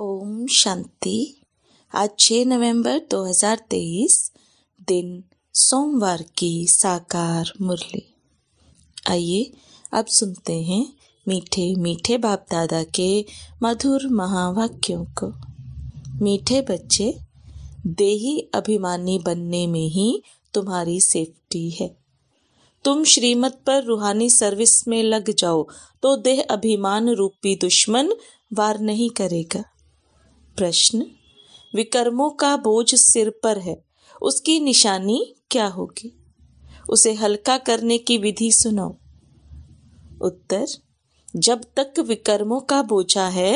ओम शांति आज 6 नवंबर 2023 दिन सोमवार की साकार मुरली आइए अब सुनते हैं मीठे मीठे बाप दादा के मधुर महावाक्यों को मीठे बच्चे देही अभिमानी बनने में ही तुम्हारी सेफ्टी है तुम श्रीमत पर रूहानी सर्विस में लग जाओ तो देह अभिमान रूपी दुश्मन वार नहीं करेगा प्रश्न विकर्मों का बोझ सिर पर है उसकी निशानी क्या होगी उसे हल्का करने की विधि सुनाओ उत्तर जब तक विकर्मों का बोझा है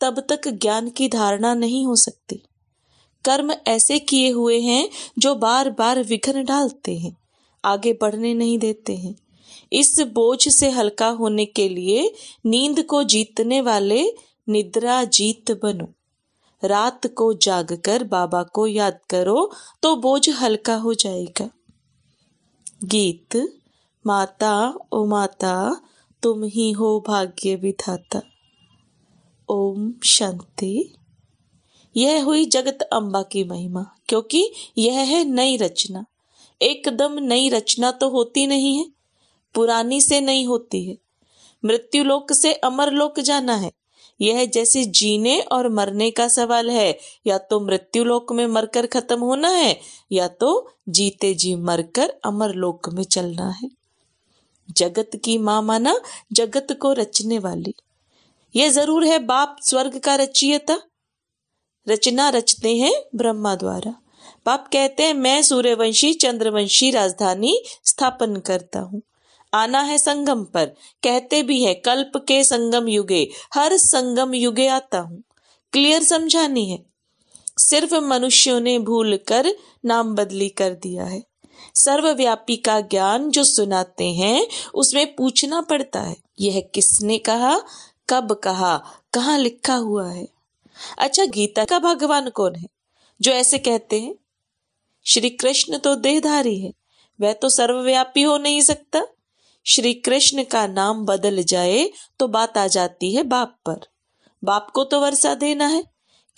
तब तक ज्ञान की धारणा नहीं हो सकती कर्म ऐसे किए हुए हैं जो बार बार विघन डालते हैं आगे बढ़ने नहीं देते हैं इस बोझ से हल्का होने के लिए नींद को जीतने वाले निद्रा जीत बनो रात को जागकर बाबा को याद करो तो बोझ हल्का हो जाएगा गीत माता ओ माता तुम ही हो भाग्य विधाता ओम शांति यह हुई जगत अम्बा की महिमा क्योंकि यह है नई रचना एकदम नई रचना तो होती नहीं है पुरानी से नहीं होती है मृत्यु लोक से अमर लोक जाना है यह जैसे जीने और मरने का सवाल है या तो मृत्यु लोक में मरकर खत्म होना है या तो जीते जी मरकर अमर लोक में चलना है जगत की मां माना जगत को रचने वाली यह जरूर है बाप स्वर्ग का रचियता रचना रचते हैं ब्रह्मा द्वारा बाप कहते हैं मैं सूर्यवंशी चंद्रवंशी राजधानी स्थापन करता हूँ आना है संगम पर कहते भी है कल्प के संगम युगे हर संगम युगे आता हूँ क्लियर समझानी है सिर्फ मनुष्यों ने भूल कर नाम बदली कर दिया है सर्वव्यापी का ज्ञान जो सुनाते हैं उसमें पूछना पड़ता है यह किसने कहा कब कहा कहाँ लिखा हुआ है अच्छा गीता का भगवान कौन है जो ऐसे कहते हैं श्री कृष्ण तो देहधारी है वह तो सर्वव्यापी हो नहीं सकता श्री कृष्ण का नाम बदल जाए तो बात आ जाती है बाप पर बाप को तो वर्षा देना है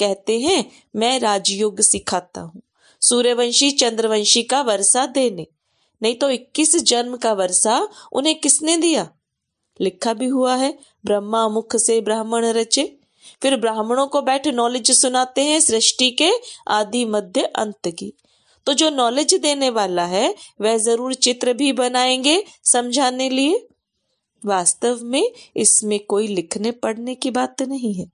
कहते हैं मैं राजयोग सिखाता हूँ सूर्यवंशी चंद्रवंशी का वर्षा देने नहीं तो 21 जन्म का वर्षा उन्हें किसने दिया लिखा भी हुआ है ब्रह्मा मुख से ब्राह्मण रचे फिर ब्राह्मणों को बैठ नॉलेज सुनाते हैं सृष्टि के आदि मध्य अंत की तो जो नॉलेज देने वाला है वह जरूर चित्र भी बनाएंगे समझाने लिए वास्तव में इसमें कोई लिखने पढ़ने की बात नहीं है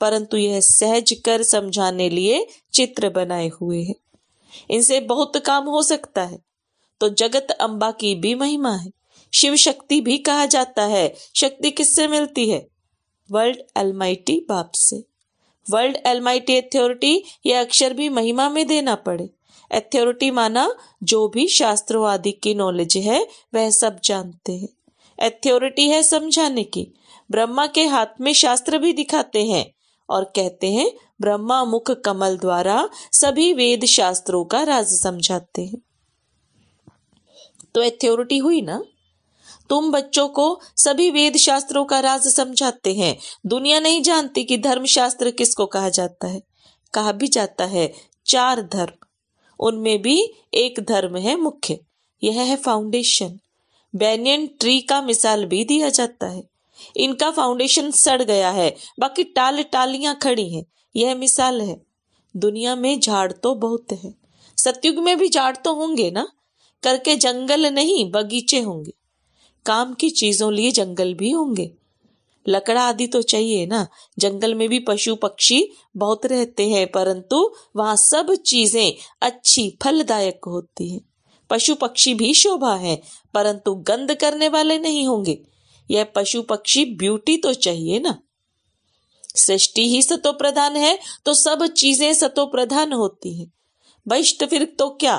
परंतु यह सहज कर समझाने लिए चित्र बनाए हुए हैं इनसे बहुत काम हो सकता है तो जगत अंबा की भी महिमा है शिव शक्ति भी कहा जाता है शक्ति किससे मिलती है वर्ल्ड एलमाइटी बाप से वर्ल्ड एलमाइटी अथॉरिटी यह अक्षर भी महिमा में देना पड़े एथ्योरिटी माना जो भी शास्त्रवादी आदि की नॉलेज है वह सब जानते हैं एथ्योरिटी है समझाने की ब्रह्मा के हाथ में शास्त्र भी दिखाते हैं और कहते हैं ब्रह्मा मुख कमल द्वारा सभी वेद शास्त्रों का राज समझाते हैं तो एथ्योरिटी हुई ना तुम बच्चों को सभी वेद शास्त्रों का राज समझाते हैं दुनिया नहीं जानती कि धर्म शास्त्र किसको कहा जाता है कहा भी जाता है चार धर्म उनमें भी एक धर्म है मुख्य यह है फाउंडेशन बैनियन ट्री का मिसाल भी दिया जाता है इनका फाउंडेशन सड़ गया है बाकी टाल टालियां खड़ी हैं यह मिसाल है दुनिया में झाड़ तो बहुत है सतयुग में भी झाड़ तो होंगे ना करके जंगल नहीं बगीचे होंगे काम की चीजों लिए जंगल भी होंगे लकड़ा आदि तो चाहिए ना जंगल में भी पशु पक्षी बहुत रहते हैं परंतु वहां सब चीजें अच्छी फलदायक होती हैं पशु पक्षी भी शोभा है परंतु गंद करने वाले नहीं होंगे यह पशु पक्षी ब्यूटी तो चाहिए ना सृष्टि ही सतो प्रधान है तो सब चीजें सतो प्रधान होती हैं वैष्ट फिर तो क्या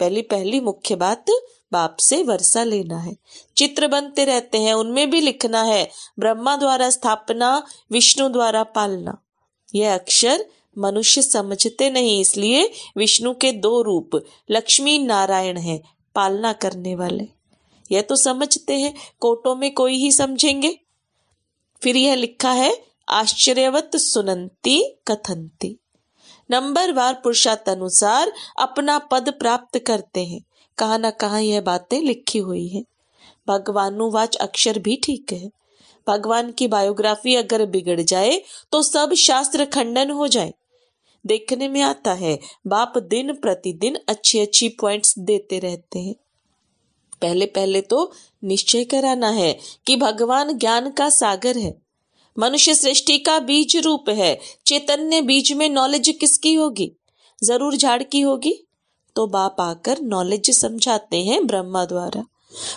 पहली पहली मुख्य बात बाप से वर्षा लेना है चित्र बनते रहते हैं उनमें भी लिखना है ब्रह्मा द्वारा स्थापना विष्णु द्वारा पालना यह अक्षर मनुष्य समझते नहीं इसलिए विष्णु के दो रूप लक्ष्मी नारायण है पालना करने वाले यह तो समझते हैं कोटों में कोई ही समझेंगे फिर यह लिखा है आश्चर्यवत सुनंती कथंती नंबर वार पुरुषार्थ अनुसार अपना पद प्राप्त करते हैं कहाँ न कहाँ यह बातें लिखी हुई हैं भगवानुवाच अक्षर भी ठीक है भगवान की बायोग्राफी अगर बिगड़ जाए तो सब शास्त्र खंडन हो जाए देखने में आता है बाप दिन प्रतिदिन अच्छी अच्छी पॉइंट्स देते रहते हैं पहले पहले तो निश्चय कराना है कि भगवान ज्ञान का सागर है मनुष्य सृष्टि का बीज रूप है चैतन्य बीज में नॉलेज किसकी होगी जरूर झाड़ की होगी तो बाप आकर नॉलेज समझाते हैं ब्रह्मा द्वारा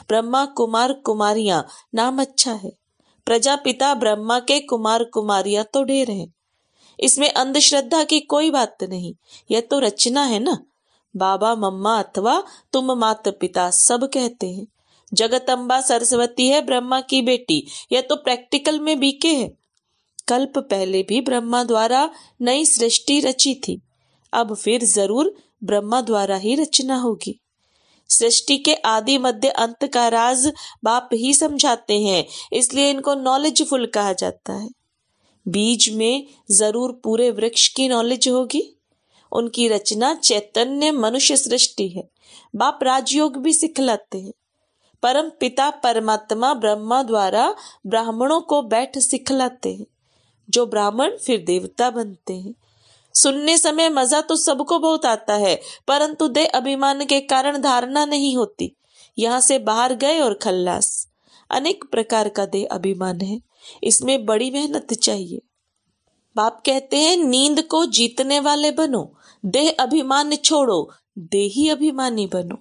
ब्रह्मा कुमार कुमारियां नाम अच्छा है प्रजापिता ब्रह्मा के कुमार कुमारियां तो ढेर हैं इसमें अंधश्रद्धा की कोई बात नहीं यह तो रचना है ना बाबा मम्मा अथवा तुम मात पिता सब कहते हैं जगत अम्बा सरस्वती है ब्रह्मा की बेटी यह तो प्रैक्टिकल में बीके है कल्प पहले भी ब्रह्मा द्वारा नई सृष्टि रची थी अब फिर जरूर ब्रह्मा द्वारा ही रचना होगी सृष्टि के आदि मध्य अंत का राज बाप ही समझाते हैं इसलिए इनको नॉलेजफुल कहा जाता है बीज में जरूर पूरे वृक्ष की नॉलेज होगी उनकी रचना चैतन्य मनुष्य सृष्टि है बाप राजयोग भी सिखलाते हैं परम पिता परमात्मा ब्रह्मा द्वारा ब्राह्मणों को बैठ सिखलाते हैं जो ब्राह्मण फिर देवता बनते हैं सुनने समय मजा तो सबको बहुत आता है परंतु दे अभिमान के कारण धारणा नहीं होती यहां से बाहर गए और खल्लास अनेक प्रकार का दे अभिमान है इसमें बड़ी मेहनत चाहिए बाप कहते हैं नींद को जीतने वाले बनो देह अभिमान छोड़ो देही अभिमानी बनो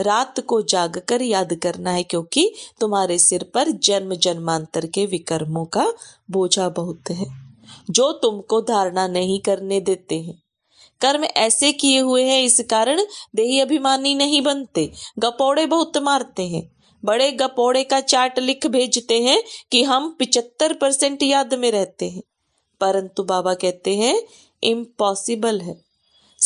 रात को जागकर याद करना है क्योंकि तुम्हारे सिर पर जन्म जन्मांतर के विकर्मों का बोझा बहुत है जो तुमको धारणा नहीं करने देते हैं कर्म ऐसे किए हुए हैं इस कारण देही अभिमानी नहीं बनते गपोड़े बहुत मारते हैं बड़े गपोड़े का चार्ट लिख भेजते हैं कि हम पिचहत्तर परसेंट याद में रहते हैं परंतु बाबा कहते हैं इम्पॉसिबल है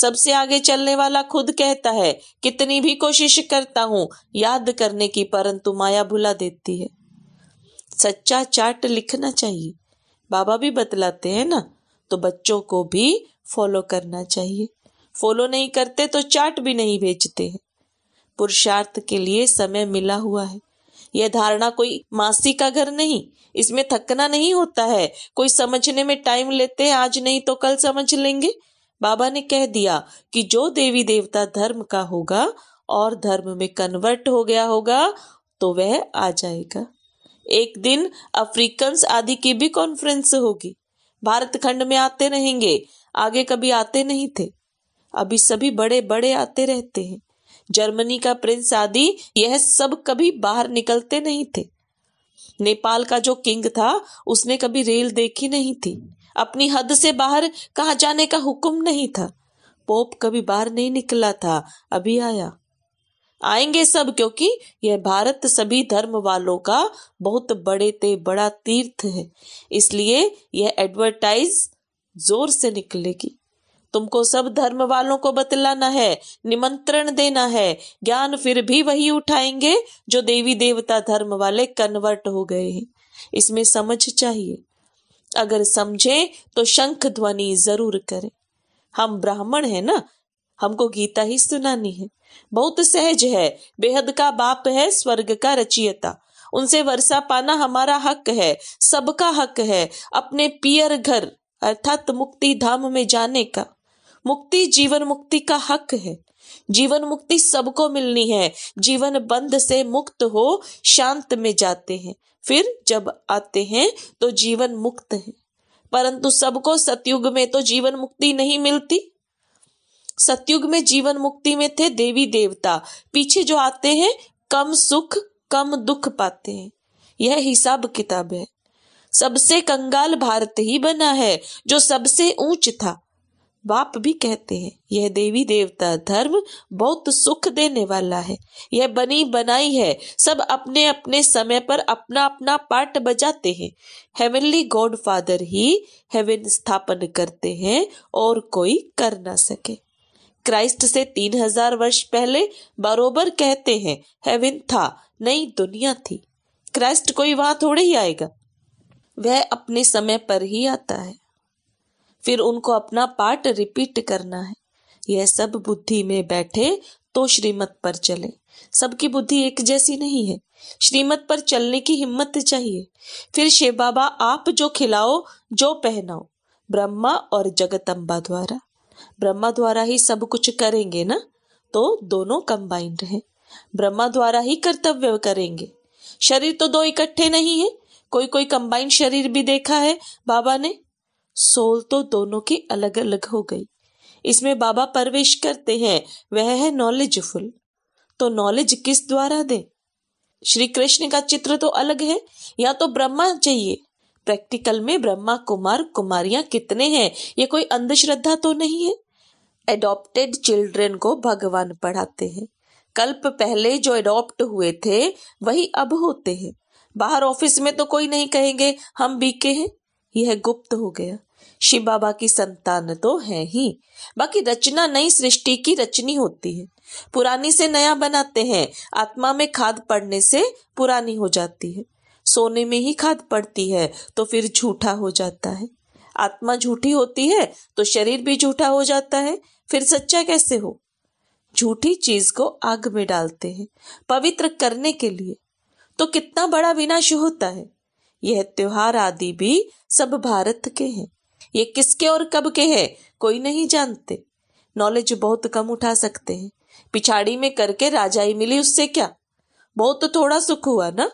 सबसे आगे चलने वाला खुद कहता है कितनी भी कोशिश करता हूं याद करने की परंतु माया भुला देती है सच्चा चार्ट लिखना चाहिए बाबा भी बतलाते हैं ना तो बच्चों को भी फॉलो करना चाहिए फॉलो नहीं करते तो चाट भी नहीं भेजते हैं पुरुषार्थ के लिए समय मिला हुआ है यह धारणा कोई मासी का घर नहीं इसमें थकना नहीं होता है कोई समझने में टाइम लेते हैं आज नहीं तो कल समझ लेंगे बाबा ने कह दिया कि जो देवी देवता धर्म का होगा और धर्म में कन्वर्ट हो गया होगा तो वह आ जाएगा एक दिन अफ्रीकन्स आदि की भी कॉन्फ्रेंस होगी भारत खंड में आते रहेंगे आगे कभी आते नहीं थे अभी सभी बड़े बड़े आते रहते हैं जर्मनी का प्रिंस आदि यह सब कभी बाहर निकलते नहीं थे नेपाल का जो किंग था उसने कभी रेल देखी नहीं थी अपनी हद से बाहर कहा जाने का हुक्म नहीं था पोप कभी बाहर नहीं निकला था अभी आया आएंगे सब क्योंकि यह भारत सभी धर्म वालों का बहुत बड़े ते बड़ा तीर्थ है इसलिए यह एडवर्टाइज जोर से निकलेगी तुमको सब धर्म वालों को बतलाना है निमंत्रण देना है ज्ञान फिर भी वही उठाएंगे जो देवी देवता धर्म वाले कन्वर्ट हो गए हैं इसमें समझ चाहिए अगर समझे तो शंख ध्वनि जरूर करें हम ब्राह्मण हैं ना हमको गीता ही सुनानी है बहुत सहज है बेहद का बाप है स्वर्ग का रचियता उनसे वर्षा पाना हमारा हक है सबका हक है अपने पियर घर अर्थात मुक्ति धाम में जाने का मुक्ति जीवन मुक्ति का हक है जीवन मुक्ति सबको मिलनी है जीवन बंद से मुक्त हो शांत में जाते हैं फिर जब आते हैं तो जीवन मुक्त है परंतु सबको सतयुग में तो जीवन मुक्ति नहीं मिलती सत्युग में जीवन मुक्ति में थे देवी देवता पीछे जो आते हैं कम सुख कम दुख पाते हैं यह हिसाब किताब है सबसे कंगाल भारत ही बना है जो सबसे ऊंच था बाप भी कहते हैं यह देवी देवता धर्म बहुत सुख देने वाला है यह बनी बनाई है सब अपने अपने समय पर अपना अपना पार्ट बजाते हैं हेवनली गॉड फादर ही हेवन स्थापन करते हैं और कोई कर ना सके क्राइस्ट से तीन हजार वर्ष पहले बरोबर कहते हैं हेविन था नई दुनिया थी क्राइस्ट कोई वहां थोड़े ही आएगा वह अपने समय पर ही आता है फिर उनको अपना पार्ट रिपीट करना है यह सब बुद्धि में बैठे तो श्रीमत पर चले सबकी बुद्धि एक जैसी नहीं है श्रीमत पर चलने की हिम्मत चाहिए फिर शिव बाबा आप जो खिलाओ जो पहनाओ ब्रह्मा और जगत अम्बा द्वारा ब्रह्मा द्वारा ही सब कुछ करेंगे ना तो दोनों कंबाइंड है ब्रह्मा द्वारा ही कर्तव्य करेंगे शरीर तो दो इकट्ठे नहीं है कोई कोई कंबाइंड शरीर भी देखा है बाबा ने सोल तो दोनों की अलग अलग हो गई इसमें बाबा प्रवेश करते हैं वह है नॉलेजफुल तो नॉलेज किस द्वारा दे श्री कृष्ण का चित्र तो अलग है या तो ब्रह्मा चाहिए प्रैक्टिकल में ब्रह्मा कुमार कुमारियां कितने हैं ये कोई अंधश्रद्धा तो नहीं है एडॉप्टेड चिल्ड्रन को भगवान पढ़ाते हैं कल्प पहले जो एडॉप्ट हुए थे वही अब होते हैं बाहर ऑफिस में तो कोई नहीं कहेंगे हम बीके हैं यह गुप्त हो गया शिव बाबा की संतान तो है ही बाकी रचना नई सृष्टि की रचनी होती है पुरानी से नया बनाते हैं आत्मा में खाद पड़ने से पुरानी हो जाती है सोने में ही खाद पड़ती है तो फिर झूठा हो जाता है आत्मा झूठी होती है तो शरीर भी झूठा हो जाता है फिर सच्चा कैसे हो झूठी चीज को आग में डालते हैं पवित्र करने के लिए तो कितना बड़ा विनाश होता है यह त्योहार आदि भी सब भारत के हैं ये किसके और कब के हैं कोई नहीं जानते नॉलेज बहुत कम उठा सकते हैं पिछाड़ी में करके राजाई मिली उससे क्या बहुत थोड़ा सुख हुआ ना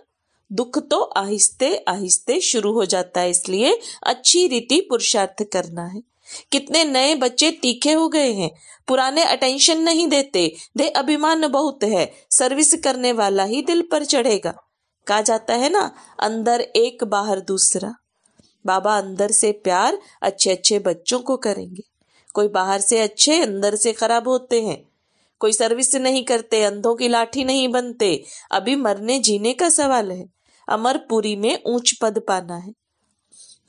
दुख तो आहिस्ते आहिस्ते शुरू हो जाता है इसलिए अच्छी रीति पुरुषार्थ करना है कितने नए बच्चे तीखे हो गए हैं पुराने अटेंशन नहीं देते दे अभिमान बहुत है सर्विस करने वाला ही दिल पर चढ़ेगा कहा जाता है ना अंदर एक बाहर दूसरा बाबा अंदर से प्यार अच्छे अच्छे बच्चों को करेंगे कोई बाहर से अच्छे अंदर से खराब होते हैं कोई सर्विस नहीं करते अंधों की लाठी नहीं बनते अभी मरने जीने का सवाल है अमरपुरी में ऊंच पद पाना है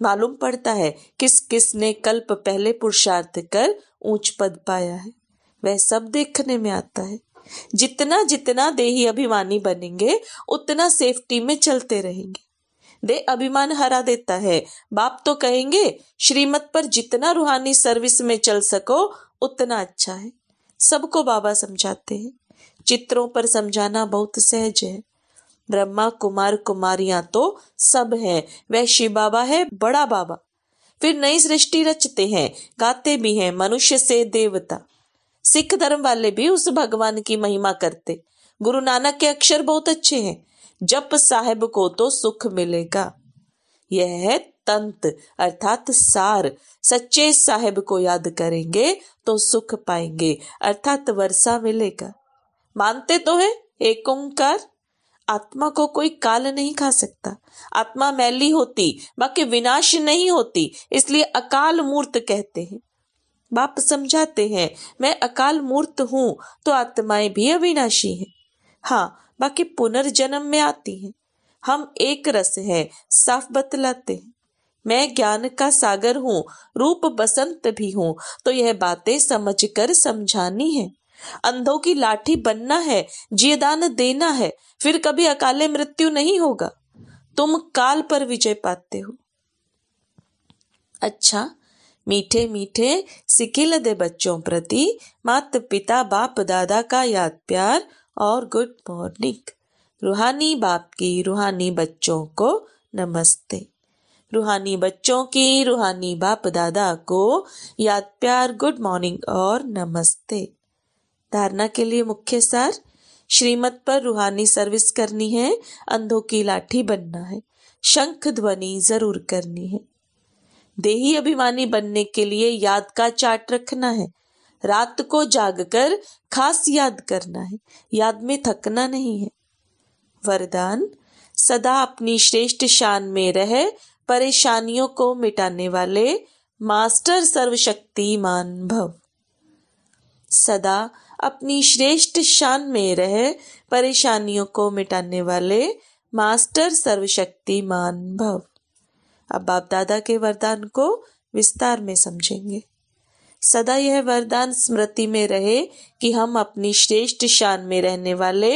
मालूम पड़ता है किस किस ने कल्प पहले पुरुषार्थ कर ऊंच पद पाया है वह सब देखने में आता है जितना जितना देही अभिमानी बनेंगे उतना सेफ्टी में चलते रहेंगे दे अभिमान हरा देता है बाप तो कहेंगे श्रीमत पर जितना रूहानी सर्विस में चल सको उतना अच्छा है सबको बाबा समझाते हैं चित्रों पर समझाना बहुत सहज है ब्रह्मा कुमार कुमारियां तो सब हैं वह शिव बाबा है बड़ा बाबा फिर नई सृष्टि रचते हैं गाते भी हैं मनुष्य से देवता सिख धर्म वाले भी उस भगवान की महिमा करते गुरु नानक के अक्षर बहुत अच्छे हैं जप साहेब को तो सुख मिलेगा यह है तंत अर्थात सार सच्चे साहेब को याद करेंगे तो सुख पाएंगे अर्थात वर्षा मिलेगा मानते तो है एक ओंकार आत्मा को कोई काल नहीं खा सकता आत्मा मैली होती बाकी विनाश नहीं होती इसलिए अकाल मूर्त कहते हैं बाप समझाते हैं मैं अकाल मूर्त हूं तो आत्माएं भी अविनाशी हैं हाँ बाकी पुनर्जन्म में आती हैं हम एक रस हैं साफ बतलाते हैं मैं ज्ञान का सागर हूँ रूप बसंत भी हूँ तो यह बातें समझकर समझानी है अंधों की लाठी बनना है जीदान देना है फिर कभी अकाले मृत्यु नहीं होगा तुम काल पर विजय पाते हो अच्छा मीठे मीठे सिखिल दे बच्चों प्रति मात पिता बाप दादा का याद प्यार और गुड मॉर्निंग रूहानी बाप की रूहानी बच्चों को नमस्ते रूहानी बच्चों की रूहानी बाप दादा को याद प्यार गुड मॉर्निंग और नमस्ते धारणा के लिए मुख्य सार श्रीमत पर रूहानी सर्विस करनी है अंधों की लाठी बनना है शंख ध्वनि जरूर करनी है देही अभिमानी बनने के लिए याद का चाट रखना है रात को जागकर खास याद करना है याद में थकना नहीं है वरदान सदा अपनी श्रेष्ठ शान में रह परेशानियों को मिटाने वाले मास्टर सर्वशक्तिमान भव सदा अपनी श्रेष्ठ शान में रह परेशानियों को मिटाने वाले मास्टर सर्वशक्तिमान भव अब बाप दादा के वरदान को विस्तार में समझेंगे सदा यह वरदान स्मृति में रहे कि हम अपनी श्रेष्ठ शान में रहने वाले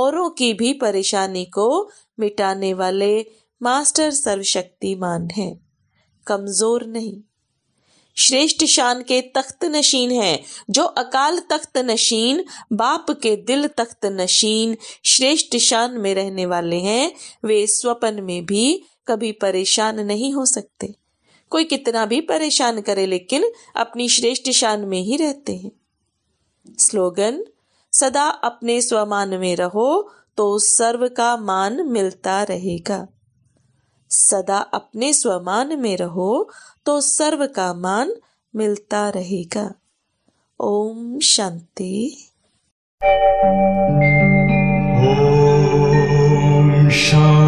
औरों की भी परेशानी को मिटाने वाले मास्टर सर्वशक्तिमान हैं कमजोर नहीं श्रेष्ठ शान के तख्त नशीन है जो अकाल तख्त नशीन बाप के दिल तख्त नशीन श्रेष्ठ शान में रहने वाले हैं वे स्वपन में भी कभी परेशान नहीं हो सकते कोई कितना भी परेशान करे लेकिन अपनी श्रेष्ठ शान में ही रहते हैं स्लोगन सदा अपने स्वमान में रहो तो सर्व का मान मिलता रहेगा सदा अपने स्वमान में रहो तो सर्व का मान मिलता रहेगा ओम शांति ओम शांति